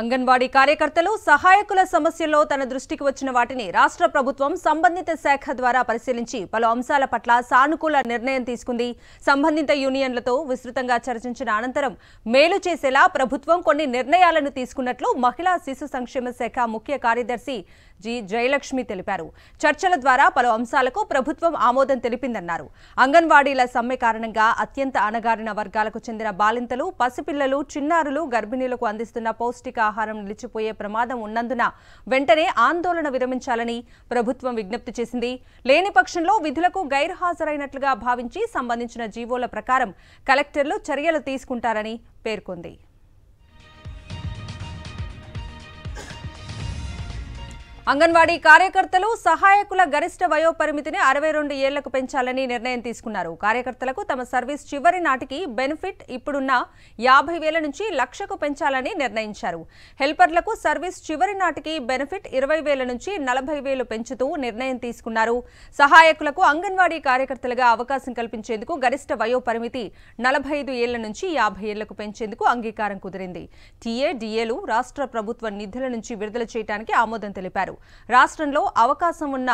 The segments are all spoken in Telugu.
అంగన్వాడీ కార్యకర్తలు సహాయకుల సమస్యల్లో తన దృష్టికి వచ్చిన వాటిని రాష్ట్ర ప్రభుత్వం సంబంధిత శాఖ ద్వారా పరిశీలించి పలు అంశాల పట్ల సానుకూల నిర్ణయం తీసుకుంది సంబంధిత యూనియన్లతో విస్తృతంగా చర్చించిన అనంతరం మేలు చేసేలా ప్రభుత్వం కొన్ని నిర్ణయాలను తీసుకున్నట్లు మహిళా శిశు సంక్షేమ శాఖ ముఖ్య కార్యదర్శి జి జయలక్ష్మి తెలిపారు చర్చల ద్వారా పలు అంశాలకు ప్రభుత్వం ఆమోదం తెలిపిందన్నారు అంగన్వాడీల సమ్మె కారణంగా అత్యంత అణగారిన వర్గాలకు చెందిన బాలింతలు పసిపిల్లలు చిన్నారులు గర్భిణీలకు అందిస్తున్న పౌష్టిక ఆహారం నిలిచిపోయే ప్రమాదం ఉన్నందున వెంటనే ఆందోళన విరమించాలని ప్రభుత్వం విజ్ఞప్తి చేసింది లేని పక్షంలో విధులకు గైర్హాజరైనట్లుగా భావించి సంబంధించిన జీవోల ప్రకారం కలెక్టర్లు చర్యలు తీసుకుంటారని పేర్కొంది అంగన్వాడీ కార్యకర్తలు సహాయకుల గరిష్ట వయోపరిమితిని అరవై రెండు ఏళ్లకు పెంచాలని నిర్ణయం తీసుకున్నారు కార్యకర్తలకు తమ సర్వీస్ చివరి నాటికి బెనిఫిట్ ఇప్పుడున్న యాభై వేల నుంచి లక్షకు పెంచాలని నిర్ణయించారు హెల్పర్లకు సర్వీస్ చివరి నాటికి బెనిఫిట్ ఇరవై వేల నుంచి నలభై వేలు పెంచుతూ నిర్ణయం తీసుకున్నారు సహాయకులకు అంగన్వాడీ కార్యకర్తలుగా అవకాశం కల్పించేందుకు గరిష్ట వయోపరిమితి నలభై ఐదు ఏళ్ల నుంచి యాభై ఏళ్లకు పెంచేందుకు అంగీకారం కుదిరింది టీఏ డిఏలు రాష్ట్ర ప్రభుత్వ నిధుల నుంచి విడుదల చేయడానికి ఆమోదం తెలిపారు చేశారు రాష్ట్రంలో అవకాశం ఉన్న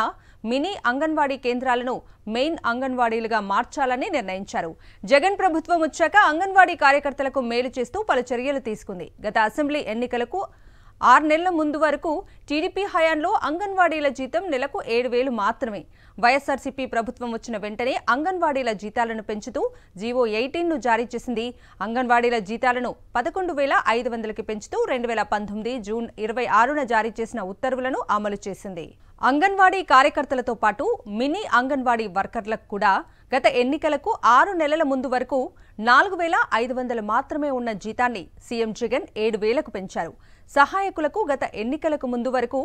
మినీ అంగన్వాడీ కేంద్రాలను మెయిన్ అంగన్వాడీలుగా మార్చాలని నిర్ణయించారు జగన్ ప్రభుత్వం వచ్చాక అంగన్వాడీ కార్యకర్తలకు మేలు చేస్తూ పలు చర్యలు తీసుకుంది గత అసెంబ్లీ ఎన్నికలకు ఆరు నెలల ముందు వరకు టీడీపీ హయాంలో అంగన్వాడీల జీతం నెలకు ఏడు వేలు మాత్రమే వైఎస్ఆర్సీపీ ప్రభుత్వం వచ్చిన వెంటనే అంగన్వాడీల జీతాలను పెంచుతూ జీవో ఎయిటీన్ను జారీ చేసింది అంగన్వాడీల జీతాలను పదకొండు వేల ఐదు వందలకి పెంచుతూ రెండు వేల పంతొమ్మిది జూన్ ఇరవై ఆరున జారీ చేసిన ఉత్తర్వులను అమలు చేసింది అంగన్వాడీ కార్యకర్తలతో పాటు మినీ అంగన్వాడీ వర్కర్లకు కూడా గత ఎన్నికలకు ఆరు నెలల ముందు వరకు నాలుగు వేల ఐదు వందలు మాత్రమే ఉన్న జీతాన్ని సీఎం జగన్ ఏడు వేలకు పెంచారు సహాయకులకు గత ఎన్నికలకు ముందు వరకు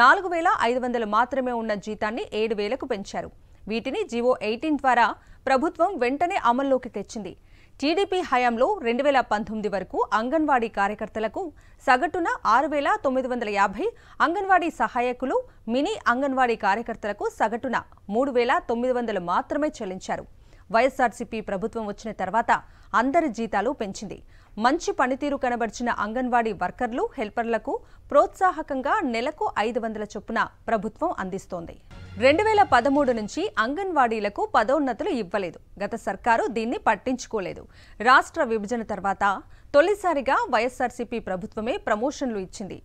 నాలుగు వేల ఐదు వందలు మాత్రమే ఉన్న జీతాన్ని ఏడు వేలకు పెంచారు వీటిని జీవో ఎయిటీన్ ద్వారా ప్రభుత్వం వెంటనే అమల్లోకి తెచ్చింది టీడీపీ హయాంలో రెండు వేల పంతొమ్మిది వరకు అంగన్వాడీ కార్యకర్తలకు సగటున ఆరు వేల తొమ్మిది వందల యాభై అంగన్వాడీ సహాయకులు మినీ అంగన్వాడీ కార్యకర్తలకు సగటున మూడు వేల తొమ్మిది వందలు మాత్రమే చెల్లించారు వైఎస్ఆర్సీపీ ప్రభుత్వం వచ్చిన తర్వాత అందరి జీతాలు పెంచింది మంచి పనితీరు కనబడిచిన అంగన్వాడీ వర్కర్లు హెల్పర్లకు ప్రోత్సాహకంగా నెలకు ఐదు వందల చొప్పున ప్రభుత్వం అందిస్తోంది రెండు వేల పదమూడు నుంచి అంగన్వాడీలకు పదోన్నతులు ఇవ్వలేదు గత సర్కారు దీన్ని పట్టించుకోలేదు రాష్ట్ర విభజన తర్వాత తొలిసారిగా వైఎస్ఆర్సీపీ ప్రభుత్వమే ప్రమోషన్లు ఇచ్చింది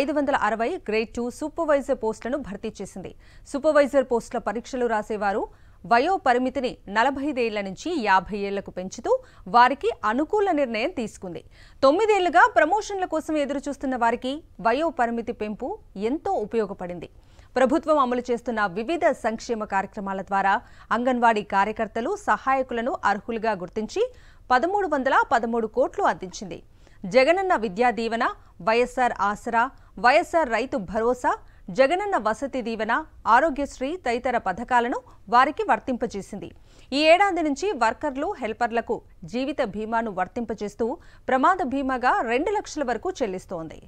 ఐదు వందల అరవై గ్రేడ్ టూ సూపర్వైజర్ పోస్టులను భర్తీ చేసింది సూపర్వైజర్ పోస్టుల పరీక్షలు రాసేవారు వయో పరిమితిని నలభై నుంచి యాభై ఏళ్లకు పెంచుతూ వారికి అనుకూల నిర్ణయం తీసుకుంది తొమ్మిదేళ్లుగా ప్రమోషన్ల కోసం ఎదురుచూస్తున్న వారికి వయో పరిమితి పెంపు ఎంతో ఉపయోగపడింది ప్రభుత్వం అమలు చేస్తున్న వివిధ సంక్షేమ కార్యక్రమాల ద్వారా అంగన్వాడీ కార్యకర్తలు సహాయకులను అర్హులుగా గుర్తించి పదమూడు వందల పదమూడు కోట్లు అందించింది జగనన్న విద్యా దీవెన వైఎస్ఆర్ ఆసరా వైఎస్ఆర్ రైతు భరోసా జగనన్న వసతి దీవెన ఆరోగ్యశ్రీ తదితర పథకాలను వారికి వర్తింపజేసింది ఈ ఏడాది నుంచి వర్కర్లు హెల్పర్లకు జీవిత బీమాను వర్తింపజేస్తూ ప్రమాద బీమాగా రెండు లక్షల వరకు చెల్లిస్తోంది